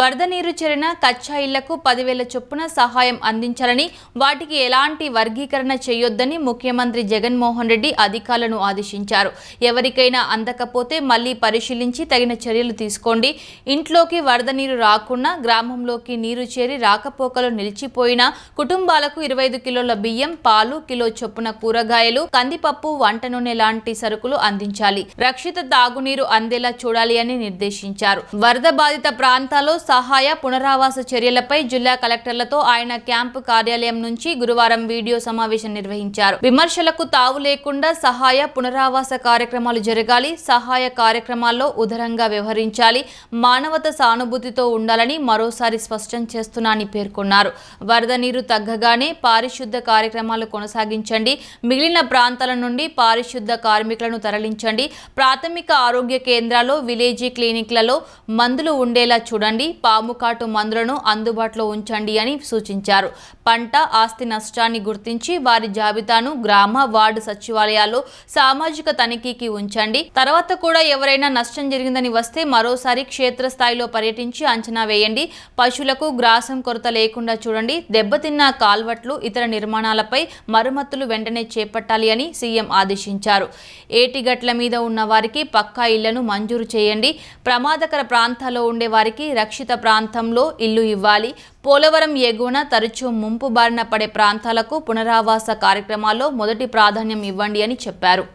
వరద నీరు చేరిన కచ్చా ఇళ్లకు పదివేల చొప్పున సహాయం అందించాలని వాటికి ఎలాంటి వర్గీకరణ చేయొద్దని ముఖ్యమంత్రి జగన్మోహన్ రెడ్డి అధికారులను ఆదేశించారు ఎవరికైనా అందకపోతే మళ్లీ పరిశీలించి తగిన చర్యలు తీసుకోండి ఇంట్లోకి వరద నీరు రాకుండా గ్రామంలోకి నీరు చేరి రాకపోకలు నిలిచిపోయిన కుటుంబాలకు ఇరవై కిలోల బియ్యం పాలు కిలో చొప్పున కూరగాయలు కందిపప్పు వంట నూనె లాంటి సరుకులు అందించాలి రక్షిత తాగునీరు అందేలా చూడాలి అని నిర్దేశించారు వరద బాధిత ప్రాంతాల్లో సహాయ పునరావాస చర్యలపై జిల్లా కలెక్టర్లతో ఆయన క్యాంపు కార్యాలయం నుంచి గురువారం వీడియో సమావేశం నిర్వహించారు విమర్శలకు తావు లేకుండా సహాయ పునరావాస కార్యక్రమాలు జరగాలి సహాయ కార్యక్రమాల్లో ఉదరంగా వ్యవహరించాలి మానవత సానుభూతితో ఉండాలని మరోసారి స్పష్టం చేస్తున్నానని పేర్కొన్నారు వరద నీరు తగ్గగానే పారిశుద్ధ కార్యక్రమాలు కొనసాగించండి మిగిలిన ప్రాంతాల నుండి పారిశుద్ధ కార్మికులను తరలించండి ప్రాథమిక ఆరోగ్య కేంద్రాలు విలేజీ క్లినిక్లలో మందులు ఉండేలా చూడండి పాము కాటు మందులను అందుబాటులో ఉంచండి అని సూచించారు పంట ఆస్తి నష్టాన్ని గుర్తించి వారి జాబితాను గ్రామ వార్డు సచివాలయాల్లో సామాజిక తనిఖీకి ఉంచండి తర్వాత కూడా ఎవరైనా నష్టం జరిగిందని వస్తే మరోసారి క్షేత్రస్థాయిలో పర్యటించి అంచనా వేయండి పశువులకు గ్రాసం కొరత లేకుండా చూడండి దెబ్బతిన్న కాల్వట్లు ఇతర నిర్మాణాలపై మరమ్మతులు వెంటనే చేపట్టాలి అని సీఎం ఆదేశించారు ఏటిగట్ల మీద ఉన్న వారికి పక్కా ఇళ్లను మంజూరు చేయండి ప్రమాదకర ప్రాంతాల్లో ఉండే వారికి రక్షణ సురక్షిత ప్రాంతంలో ఇల్లు ఇవ్వాలి పోలవరం ఎగువన తరచూ ముంపు బారిన పడే ప్రాంతాలకు పునరావాస కార్యక్రమాల్లో మొదటి ప్రాధాన్యం ఇవ్వండి అని చెప్పారు